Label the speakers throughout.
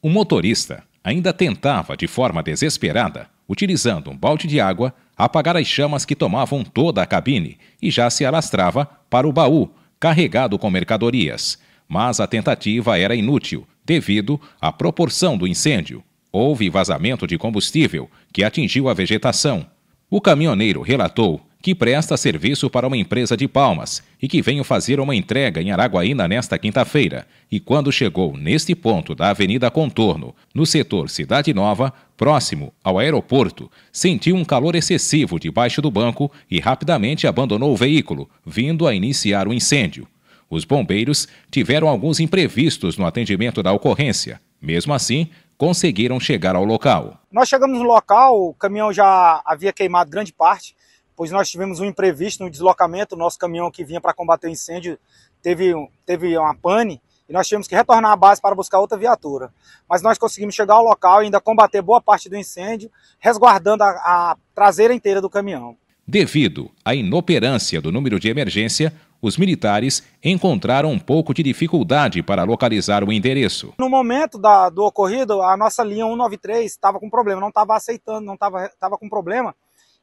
Speaker 1: O motorista ainda tentava, de forma desesperada, utilizando um balde de água, apagar as chamas que tomavam toda a cabine e já se alastrava para o baú, carregado com mercadorias. Mas a tentativa era inútil, devido à proporção do incêndio. Houve vazamento de combustível que atingiu a vegetação. O caminhoneiro relatou que presta serviço para uma empresa de palmas e que veio fazer uma entrega em Araguaína nesta quinta-feira. E quando chegou neste ponto da Avenida Contorno, no setor Cidade Nova, próximo ao aeroporto, sentiu um calor excessivo debaixo do banco e rapidamente abandonou o veículo, vindo a iniciar o um incêndio. Os bombeiros tiveram alguns imprevistos no atendimento da ocorrência. Mesmo assim, conseguiram chegar ao local.
Speaker 2: Nós chegamos no local, o caminhão já havia queimado grande parte pois nós tivemos um imprevisto no deslocamento, o nosso caminhão que vinha para combater o incêndio teve, teve uma pane, e nós tivemos que retornar à base para buscar outra viatura. Mas nós conseguimos chegar ao local e ainda combater boa parte do incêndio, resguardando a, a traseira inteira do caminhão.
Speaker 1: Devido à inoperância do número de emergência, os militares encontraram um pouco de dificuldade para localizar o endereço.
Speaker 2: No momento da, do ocorrido, a nossa linha 193 estava com problema, não estava aceitando, não estava com problema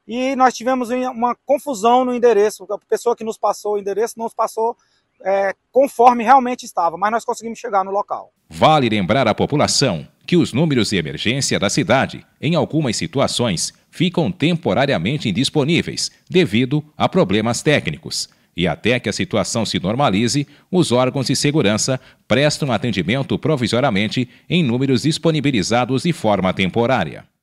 Speaker 2: e nós tivemos uma confusão no endereço, a pessoa que nos passou o endereço não nos passou é, conforme realmente estava, mas nós conseguimos chegar no local.
Speaker 1: Vale lembrar à população que os números de emergência da cidade, em algumas situações, ficam temporariamente indisponíveis devido a problemas técnicos. E até que a situação se normalize, os órgãos de segurança prestam atendimento provisoriamente em
Speaker 2: números disponibilizados de forma temporária.